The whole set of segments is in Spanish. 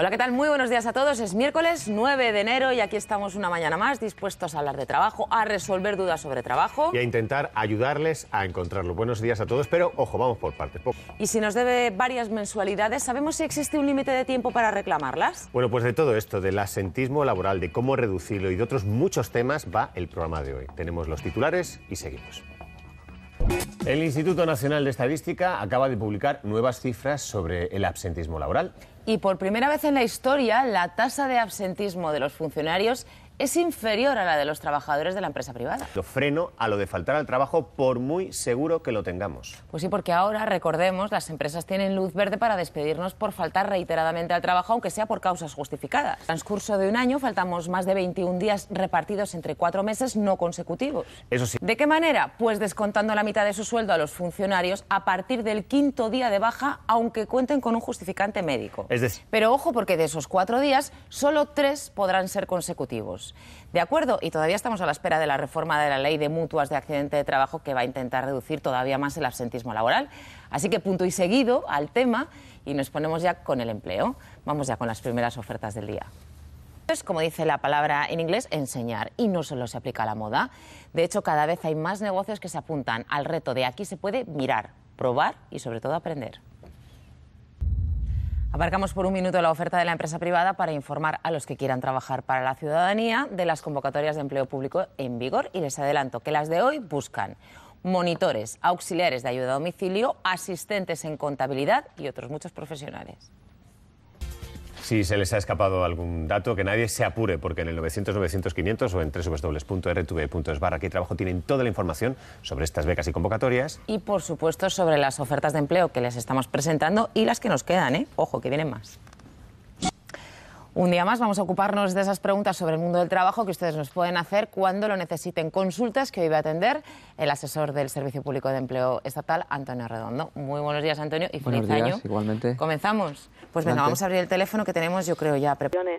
Hola, ¿qué tal? Muy buenos días a todos. Es miércoles 9 de enero y aquí estamos una mañana más dispuestos a hablar de trabajo, a resolver dudas sobre trabajo. Y a intentar ayudarles a encontrarlo. Buenos días a todos, pero ojo, vamos por partes. Y si nos debe varias mensualidades, ¿sabemos si existe un límite de tiempo para reclamarlas? Bueno, pues de todo esto, del asentismo laboral, de cómo reducirlo y de otros muchos temas va el programa de hoy. Tenemos los titulares y seguimos. El Instituto Nacional de Estadística acaba de publicar nuevas cifras sobre el absentismo laboral. Y por primera vez en la historia, la tasa de absentismo de los funcionarios es inferior a la de los trabajadores de la empresa privada. Lo freno a lo de faltar al trabajo por muy seguro que lo tengamos. Pues sí, porque ahora, recordemos, las empresas tienen luz verde para despedirnos por faltar reiteradamente al trabajo, aunque sea por causas justificadas. transcurso de un año faltamos más de 21 días repartidos entre cuatro meses no consecutivos. Eso sí. ¿De qué manera? Pues descontando la mitad de su sueldo a los funcionarios a partir del quinto día de baja, aunque cuenten con un justificante médico. Es decir. Pero ojo, porque de esos cuatro días, solo tres podrán ser consecutivos de acuerdo. Y todavía estamos a la espera de la reforma de la ley de mutuas de accidente de trabajo que va a intentar reducir todavía más el absentismo laboral. Así que punto y seguido al tema y nos ponemos ya con el empleo. Vamos ya con las primeras ofertas del día. Es como dice la palabra en inglés, enseñar. Y no solo se aplica a la moda. De hecho, cada vez hay más negocios que se apuntan al reto de aquí se puede mirar, probar y sobre todo aprender. Abarcamos por un minuto la oferta de la empresa privada para informar a los que quieran trabajar para la ciudadanía de las convocatorias de empleo público en vigor y les adelanto que las de hoy buscan monitores, auxiliares de ayuda a domicilio, asistentes en contabilidad y otros muchos profesionales. Si se les ha escapado algún dato, que nadie se apure, porque en el 900-900-500 o en www.rtv.es barra trabajo tienen toda la información sobre estas becas y convocatorias. Y por supuesto sobre las ofertas de empleo que les estamos presentando y las que nos quedan, ¿eh? Ojo, que vienen más. Un día más vamos a ocuparnos de esas preguntas sobre el mundo del trabajo que ustedes nos pueden hacer cuando lo necesiten. Consultas que hoy va a atender el asesor del Servicio Público de Empleo Estatal, Antonio Redondo. Muy buenos días, Antonio, y buenos días, Igualmente. Comenzamos. Pues venga, vamos a abrir el teléfono que tenemos, yo creo, ya preparado.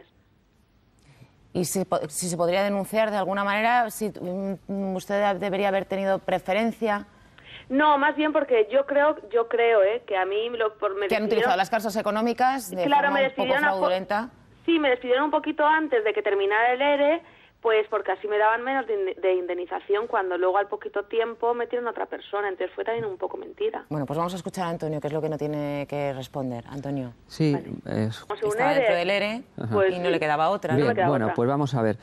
Y si, se podría denunciar de alguna manera, si mm, usted debería haber tenido preferencia. No, más bien porque yo creo, yo creo, ¿eh? que a mí lo por me que han utilizado las causas económicas de forma poco fraudulenta. Sí, me despidieron un poquito antes de que terminara el ERE, e, pues porque así me daban menos de, indemnización cuando luego al poquito tiempo metieron a otra persona. Entonces fue también un poco mentira. Bueno, pues vamos a escuchar a Antonio, que es lo que no tiene que responder. Antonio. Sí, Estaba e e, dentro del ERE y pues no le quedaba otra. bueno, pues vamos a ver.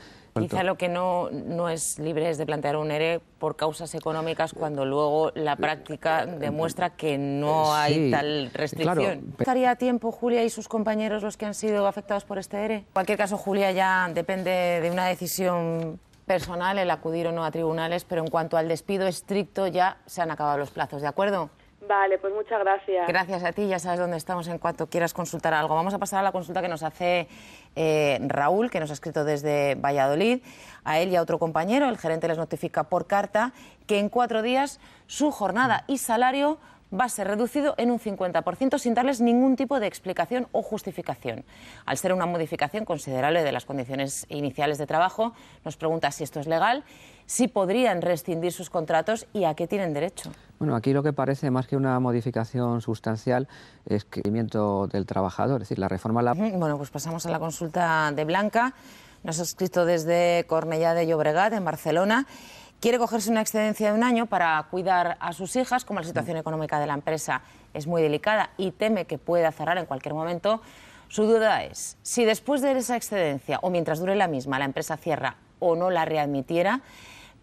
Quizá lo que no, no es libre es de plantear un ERE por causas económicas cuando luego la práctica demuestra que no hay tal restricción. ¿Estaría tiempo Julia y sus compañeros los que han sido afectados por este ERE? En cualquier caso, Julia ya depende de una decisión personal el acudir o no a tribunales, pero en cuanto al despido estricto ya se han acabado los plazos, ¿de acuerdo? Vale, pues muchas gracias. Gracias a ti, ya sabes dónde estamos en cuanto quieras consultar algo. Vamos a pasar a la consulta que nos hace eh, Raúl, que nos ha escrito desde Valladolid. A él y a otro compañero, el gerente les notifica por carta que en cuatro días su jornada y salario va a ser reducido en un 50% sin darles ningún tipo de explicación o justificación. Al ser una modificación considerable de las condiciones iniciales de trabajo, nos pregunta si esto es legal, si podrían rescindir sus contratos y a qué tienen derecho. Bueno, aquí lo que parece más que una modificación sustancial es el el del trabajador, es decir, la reforma laboral. Bueno, pues pasamos a la consulta de Blanca. Nos ha escrito desde Cornellá de Llobregat, en Barcelona. Quiere cogerse una excedencia de un año para cuidar a sus hijas, como la mm. situación económica de la empresa es muy delicada y teme que pueda cerrar en cualquier momento. Su duda es si después de esa excedencia o mientras dure la misma la empresa cierra o no la readmitiera.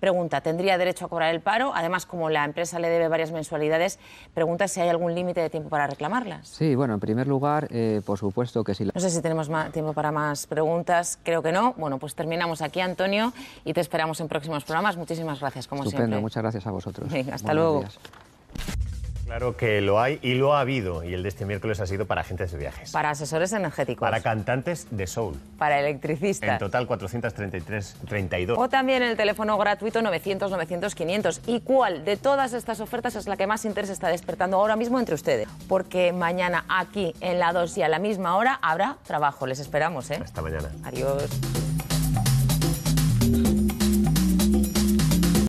Pregunta, ¿tendría derecho a cobrar el paro? Además, como la empresa le debe varias mensualidades, pregunta si hay algún límite de tiempo para reclamarlas. Sí, bueno, en primer lugar, eh, por supuesto que sí. No sé si tenemos tiempo para más preguntas, creo que no. Bueno, pues terminamos aquí, Antonio, y te esperamos en próximos programas. Muchísimas gracias, como Estupendo, muchas gracias a vosotros. hasta luego. Claro que lo hay y lo ha habido. Y el de este miércoles ha sido para agentes de viajes. Para asesores energéticos. Para cantantes de soul. Para electricistas. En total 433, O también el teléfono gratuito 900, 900, 500. ¿Y cuál de todas estas ofertas es la que más interés está despertando ahora mismo entre ustedes? Porque mañana aquí en la 2 y a la misma hora habrá trabajo. Les esperamos, ¿eh? Hasta mañana. Adiós.